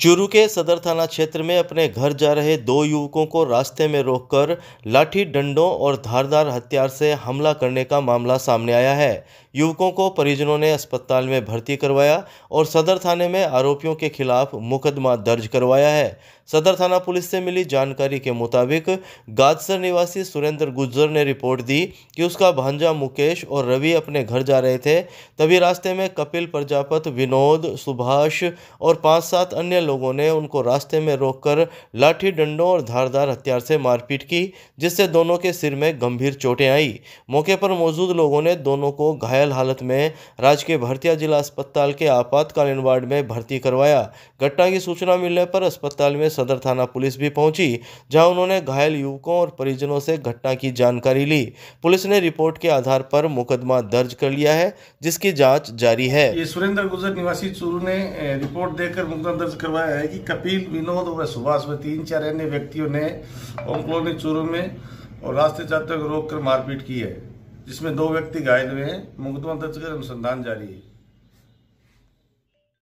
चूरू के सदर थाना क्षेत्र में अपने घर जा रहे दो युवकों को रास्ते में रोककर लाठी डंडों और धारदार हथियार से हमला करने का मामला सामने आया है युवकों को परिजनों ने अस्पताल में भर्ती करवाया और सदर थाने में आरोपियों के खिलाफ मुकदमा दर्ज करवाया है सदर थाना पुलिस से मिली जानकारी के मुताबिक गादसर निवासी सुरेंद्र गुज्जर ने रिपोर्ट दी कि उसका भांजा मुकेश और रवि अपने घर जा रहे थे तभी रास्ते में कपिल प्रजापत विनोद सुभाष और पांच सात अन्य लोगों ने उनको रास्ते में रोककर लाठी डंडों और धारदार हथियार से मारपीट की जिससे दोनों के सिर में गंभीर चोटें आई मौके पर मौजूद लोगों ने दोनों को घायल हालत में राजकीय भरतिया जिला अस्पताल के आपातकालीन वार्ड में भर्ती करवाया घटना की सूचना मिलने पर अस्पताल में सदर थाना पुलिस भी पहुंची जहां उन्होंने घायल युवकों और परिजनों से घटना की जानकारी ली पुलिस ने रिपोर्ट के आधार पर मुकदमा दर्ज कर लिया है जिसकी जाँच जारी है ये सुरेंद्र गुजर निवासी चूरू ने रिपोर्ट देकर मुकदमा दर्ज करवाया है की कपिल विनोद और सुभाष व तीन चार अन्य व्यक्तियों ने ओम कॉलोनी चूरू में और रास्ते जाते रोक कर मारपीट की है जिसमें दो व्यक्ति घायल हुए हैं मुकदमा दर्ज कर अनुसंधान जारी है